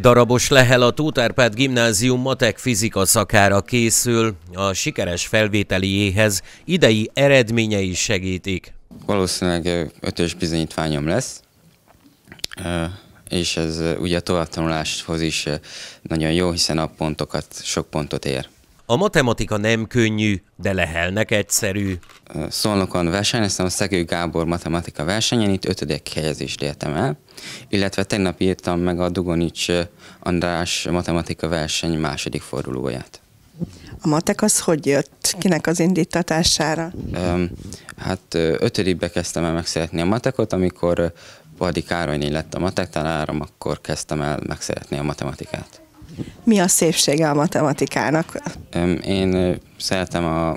Darabos Lehel a Tótárpád Gimnázium matek fizika szakára készül. A sikeres felvételiéhez idei eredményei segítik. Valószínűleg ötös bizonyítványom lesz, és ez ugye a továbbtanuláshoz is nagyon jó, hiszen a pontokat, sok pontot ér. A matematika nem könnyű, de lehelnek egyszerű. Szolnokon versenyeztem a Szegő Gábor matematika versenyen, itt ötödik helyezést értem el, illetve tegnap írtam meg a Dugonics András matematika verseny második fordulóját. A matek az hogy jött? Kinek az indítatására? hát ötödikbe kezdtem el megszeretni a matekot, amikor Padi Károlyné lett a matek tanárom, akkor kezdtem el megszeretni a matematikát. Mi a szépsége a matematikának? Én szeretem a,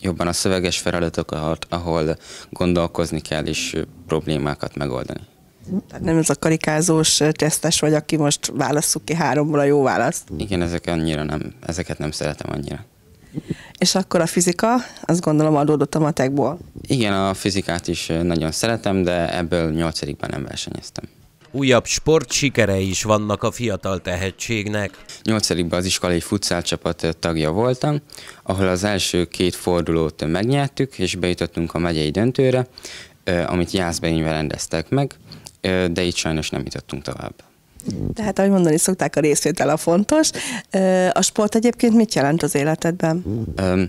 jobban a szöveges feladatokat, ahol gondolkozni kell és problémákat megoldani. Tehát nem ez a karikázós tesztes vagy, aki most válasszuk ki háromból a jó választ. Igen, ezek annyira nem, ezeket nem szeretem annyira. És akkor a fizika, azt gondolom adódott a matekból. Igen, a fizikát is nagyon szeretem, de ebből nyolcadikban nem versenyeztem. Újabb sport sikerei is vannak a fiatal tehetségnek. Nyolcadikban az iskolai futszálcsapat tagja voltam, ahol az első két fordulót megnyertük, és bejutottunk a megyei döntőre, amit Jászbenyben rendeztek meg, de itt sajnos nem jutottunk tovább. Tehát, ahogy mondani szokták, a részvétel a fontos. A sport egyébként mit jelent az életedben?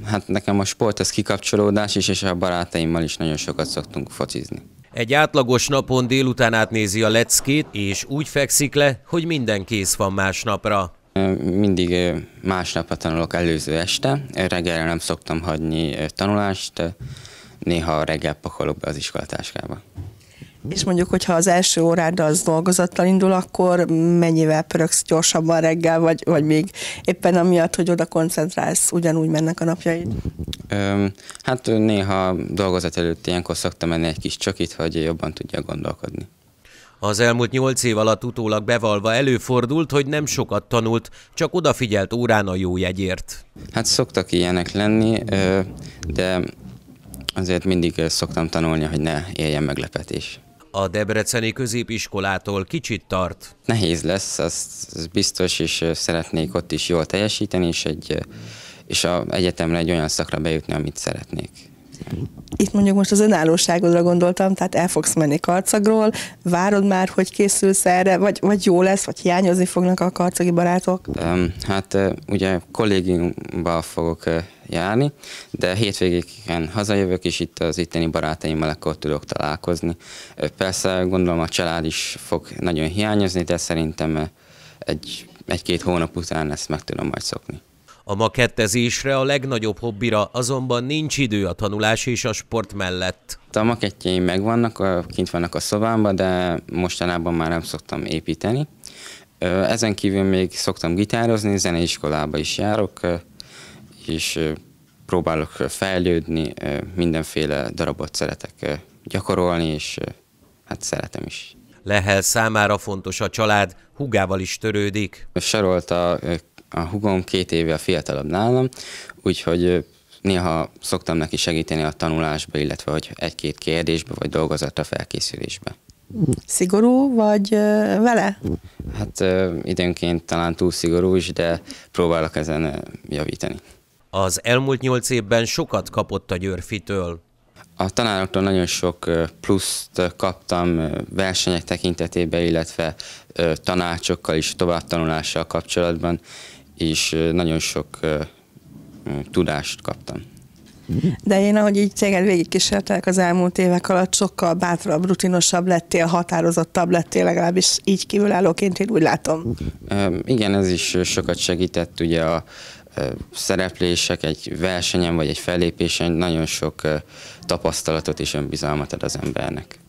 Hát nekem a sport az kikapcsolódás is, és a barátaimmal is nagyon sokat szoktunk focizni. Egy átlagos napon délután átnézi a leckét, és úgy fekszik le, hogy minden kész van másnapra. Mindig másnapra tanulok előző este, reggelre nem szoktam hagyni tanulást, néha reggel pakolok be az iskolatáskába. És mondjuk, hogyha az első órád az dolgozattal indul, akkor mennyivel pöröksz gyorsabban reggel, vagy, vagy még éppen amiatt, hogy oda koncentrálsz, ugyanúgy mennek a napjaid? Öm, hát néha dolgozat előtt ilyenkor szoktam menni egy kis csokit, hogy jobban tudja gondolkodni. Az elmúlt nyolc év alatt utólag bevalva előfordult, hogy nem sokat tanult, csak odafigyelt órán a jó jegyért. Hát szoktak ilyenek lenni, de azért mindig szoktam tanulni, hogy ne éljen meglepetés a Debreceni középiskolától kicsit tart. Nehéz lesz, az, az biztos, és szeretnék ott is jól teljesíteni, és, egy, és a egyetemre egy olyan szakra bejutni, amit szeretnék. Itt mondjuk most az önállóságodra gondoltam, tehát el fogsz menni karcagról, várod már, hogy készülsz erre, vagy, vagy jó lesz, vagy hiányozni fognak a karcagi barátok? Um, hát ugye kollégiumba fogok járni, de hétvégéken hazajövök, és itt az itteni barátaimmal akkor tudok találkozni. Persze gondolom a család is fog nagyon hiányozni, de szerintem egy, egy-két hónap után ezt meg tudom majd szokni. A makettezésre, a legnagyobb hobbira azonban nincs idő a tanulás és a sport mellett. A makettjeim megvannak, kint vannak a szobámban, de mostanában már nem szoktam építeni. Ezen kívül még szoktam gitározni, zeneiskolába is járok, és próbálok fejlődni, mindenféle darabot szeretek gyakorolni, és hát szeretem is. Lehel számára fontos a család, hugával is törődik. Sarolta a a hugom két évvel fiatalabb nálam, úgyhogy néha szoktam neki segíteni a tanulásba, illetve hogy egy-két kérdésbe vagy dolgozatra felkészülésbe. Szigorú vagy vele? Hát időnként talán túl szigorú is, de próbálok ezen javítani. Az elmúlt nyolc évben sokat kapott a Györfitől. A tanároktól nagyon sok pluszt kaptam versenyek tekintetében, illetve tanácsokkal és továbbtanulással kapcsolatban, és nagyon sok tudást kaptam. De én, ahogy így téged végigkísértelek az elmúlt évek alatt, sokkal bátrabb, rutinosabb lettél, határozottabb lettél, legalábbis így kívülállóként én úgy látom. Igen, ez is sokat segített ugye a, szereplések egy versenyen vagy egy fellépésen nagyon sok tapasztalatot és önbizalmat ad az embernek.